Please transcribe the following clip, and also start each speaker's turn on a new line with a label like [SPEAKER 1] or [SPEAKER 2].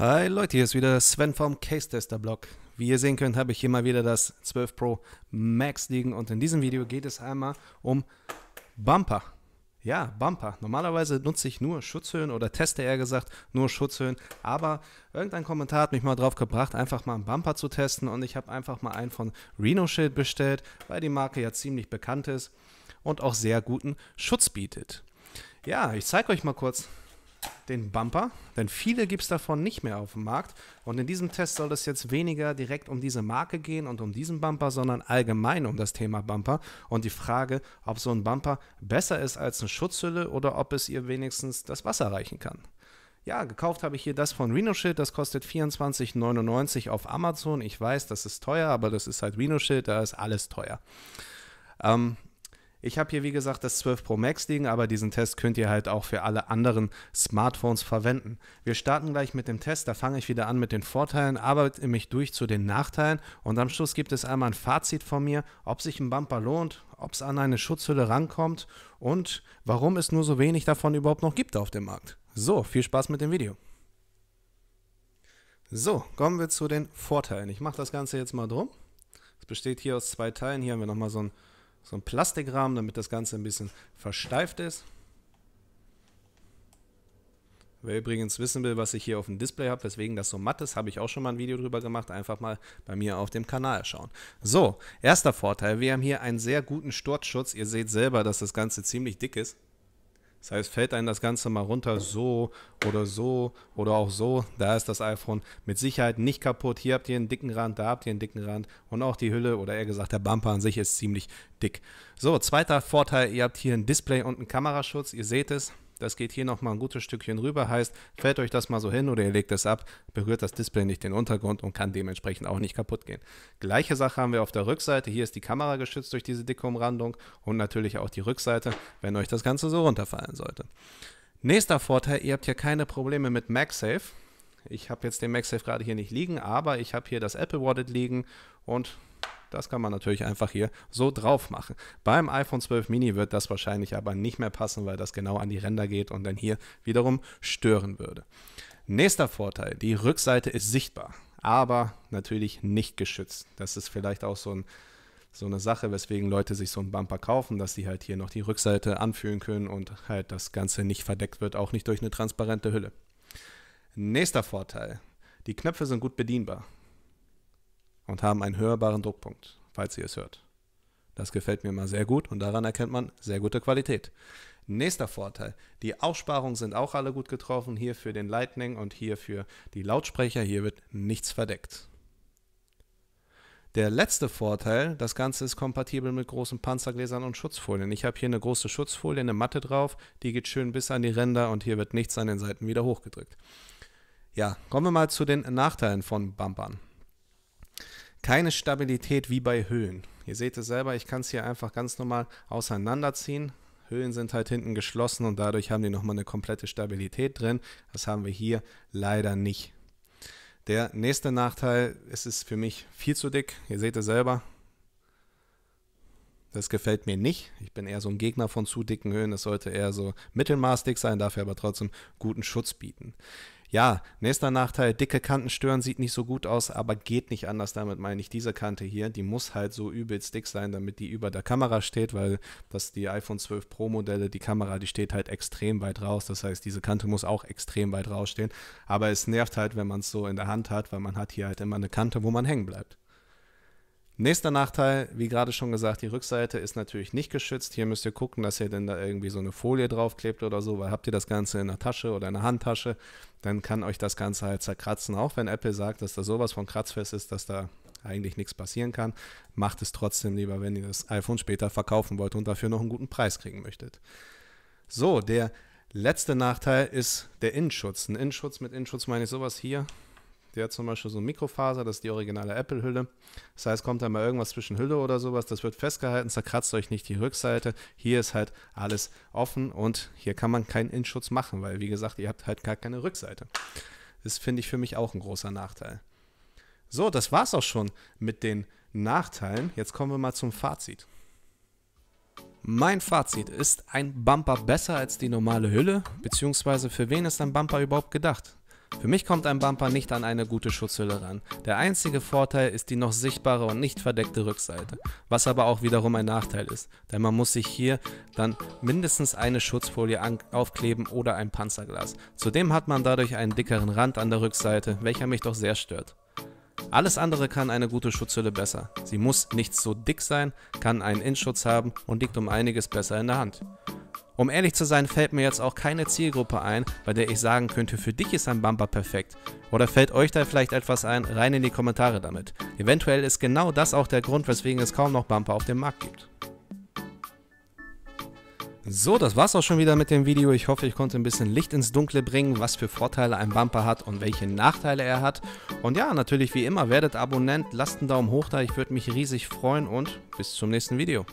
[SPEAKER 1] Hi Leute, hier ist wieder Sven vom Case Tester Blog. Wie ihr sehen könnt, habe ich hier mal wieder das 12 Pro Max liegen und in diesem Video geht es einmal um Bumper. Ja, Bumper. Normalerweise nutze ich nur Schutzhöhen oder teste eher gesagt nur Schutzhöhen, aber irgendein Kommentar hat mich mal drauf gebracht, einfach mal einen Bumper zu testen und ich habe einfach mal einen von Reno Shield bestellt, weil die Marke ja ziemlich bekannt ist und auch sehr guten Schutz bietet. Ja, ich zeige euch mal kurz, den Bumper, denn viele gibt es davon nicht mehr auf dem Markt. Und in diesem Test soll es jetzt weniger direkt um diese Marke gehen und um diesen Bumper, sondern allgemein um das Thema Bumper und die Frage, ob so ein Bumper besser ist als eine Schutzhülle oder ob es ihr wenigstens das Wasser reichen kann. Ja, gekauft habe ich hier das von RhinoShield. Das kostet 24,99 auf Amazon. Ich weiß, das ist teuer, aber das ist halt RhinoShield, da ist alles teuer. Ähm, ich habe hier wie gesagt das 12 Pro Max liegen, aber diesen Test könnt ihr halt auch für alle anderen Smartphones verwenden. Wir starten gleich mit dem Test, da fange ich wieder an mit den Vorteilen, arbeite mich durch zu den Nachteilen und am Schluss gibt es einmal ein Fazit von mir, ob sich ein Bumper lohnt, ob es an eine Schutzhülle rankommt und warum es nur so wenig davon überhaupt noch gibt auf dem Markt. So, viel Spaß mit dem Video. So, kommen wir zu den Vorteilen. Ich mache das Ganze jetzt mal drum. Es besteht hier aus zwei Teilen. Hier haben wir nochmal so ein so einen Plastikrahmen, damit das Ganze ein bisschen versteift ist. Wer übrigens wissen will, was ich hier auf dem Display habe, weswegen das so matt ist, habe ich auch schon mal ein Video drüber gemacht. Einfach mal bei mir auf dem Kanal schauen. So, erster Vorteil. Wir haben hier einen sehr guten Sturzschutz. Ihr seht selber, dass das Ganze ziemlich dick ist. Das heißt, fällt einem das Ganze mal runter, so oder so oder auch so, da ist das iPhone mit Sicherheit nicht kaputt. Hier habt ihr einen dicken Rand, da habt ihr einen dicken Rand und auch die Hülle oder eher gesagt der Bumper an sich ist ziemlich dick. So, zweiter Vorteil, ihr habt hier ein Display und einen Kameraschutz, ihr seht es, das geht hier nochmal ein gutes Stückchen rüber, heißt, fällt euch das mal so hin oder ihr legt es ab, berührt das Display nicht den Untergrund und kann dementsprechend auch nicht kaputt gehen. Gleiche Sache haben wir auf der Rückseite. Hier ist die Kamera geschützt durch diese dicke Umrandung und natürlich auch die Rückseite, wenn euch das Ganze so runterfallen sollte. Nächster Vorteil, ihr habt hier keine Probleme mit MagSafe. Ich habe jetzt den MagSafe gerade hier nicht liegen, aber ich habe hier das Apple Wallet liegen und das kann man natürlich einfach hier so drauf machen. Beim iPhone 12 Mini wird das wahrscheinlich aber nicht mehr passen, weil das genau an die Ränder geht und dann hier wiederum stören würde. Nächster Vorteil, die Rückseite ist sichtbar, aber natürlich nicht geschützt. Das ist vielleicht auch so ein so eine Sache, weswegen Leute sich so einen Bumper kaufen, dass sie halt hier noch die Rückseite anfühlen können und halt das Ganze nicht verdeckt wird, auch nicht durch eine transparente Hülle. Nächster Vorteil. Die Knöpfe sind gut bedienbar und haben einen hörbaren Druckpunkt, falls ihr es hört. Das gefällt mir immer sehr gut und daran erkennt man sehr gute Qualität. Nächster Vorteil, die Aussparungen sind auch alle gut getroffen, hier für den Lightning und hier für die Lautsprecher, hier wird nichts verdeckt. Der letzte Vorteil, das Ganze ist kompatibel mit großen Panzergläsern und Schutzfolien. Ich habe hier eine große Schutzfolie, eine Matte drauf, die geht schön bis an die Ränder und hier wird nichts an den Seiten wieder hochgedrückt. Ja, kommen wir mal zu den Nachteilen von Bumpern keine Stabilität wie bei Höhen. Ihr seht es selber, ich kann es hier einfach ganz normal auseinanderziehen. Höhlen sind halt hinten geschlossen und dadurch haben die nochmal eine komplette Stabilität drin. Das haben wir hier leider nicht. Der nächste Nachteil ist es für mich viel zu dick. Ihr seht es selber. Das gefällt mir nicht. Ich bin eher so ein Gegner von zu dicken Höhen. Es sollte eher so mittelmaßdick sein, dafür aber trotzdem guten Schutz bieten. Ja, nächster Nachteil, dicke Kanten stören, sieht nicht so gut aus, aber geht nicht anders. Damit meine ich diese Kante hier. Die muss halt so übelst dick sein, damit die über der Kamera steht, weil das die iPhone 12 Pro Modelle, die Kamera, die steht halt extrem weit raus. Das heißt, diese Kante muss auch extrem weit rausstehen. Aber es nervt halt, wenn man es so in der Hand hat, weil man hat hier halt immer eine Kante, wo man hängen bleibt. Nächster Nachteil, wie gerade schon gesagt, die Rückseite ist natürlich nicht geschützt. Hier müsst ihr gucken, dass ihr denn da irgendwie so eine Folie draufklebt oder so, weil habt ihr das Ganze in der Tasche oder in der Handtasche, dann kann euch das Ganze halt zerkratzen. Auch wenn Apple sagt, dass da sowas von kratzfest ist, dass da eigentlich nichts passieren kann, macht es trotzdem lieber, wenn ihr das iPhone später verkaufen wollt und dafür noch einen guten Preis kriegen möchtet. So, der letzte Nachteil ist der Innenschutz. Ein Innenschutz mit Innenschutz meine ich sowas hier. Die hat zum Beispiel so ein Mikrofaser, das ist die originale Apple-Hülle. Das heißt, kommt da mal irgendwas zwischen Hülle oder sowas, das wird festgehalten, zerkratzt euch nicht die Rückseite. Hier ist halt alles offen und hier kann man keinen Innenschutz machen, weil wie gesagt, ihr habt halt gar keine Rückseite. Das finde ich für mich auch ein großer Nachteil. So, das war es auch schon mit den Nachteilen. Jetzt kommen wir mal zum Fazit. Mein Fazit ist ein Bumper besser als die normale Hülle, beziehungsweise für wen ist ein Bumper überhaupt gedacht? Für mich kommt ein Bumper nicht an eine gute Schutzhülle ran. Der einzige Vorteil ist die noch sichtbare und nicht verdeckte Rückseite, was aber auch wiederum ein Nachteil ist, denn man muss sich hier dann mindestens eine Schutzfolie aufkleben oder ein Panzerglas. Zudem hat man dadurch einen dickeren Rand an der Rückseite, welcher mich doch sehr stört. Alles andere kann eine gute Schutzhülle besser. Sie muss nicht so dick sein, kann einen Innenschutz haben und liegt um einiges besser in der Hand. Um ehrlich zu sein, fällt mir jetzt auch keine Zielgruppe ein, bei der ich sagen könnte, für dich ist ein Bumper perfekt. Oder fällt euch da vielleicht etwas ein? Rein in die Kommentare damit. Eventuell ist genau das auch der Grund, weswegen es kaum noch Bumper auf dem Markt gibt. So, das war's auch schon wieder mit dem Video. Ich hoffe, ich konnte ein bisschen Licht ins Dunkle bringen, was für Vorteile ein Bumper hat und welche Nachteile er hat. Und ja, natürlich wie immer, werdet Abonnent, lasst einen Daumen hoch da, ich würde mich riesig freuen und bis zum nächsten Video.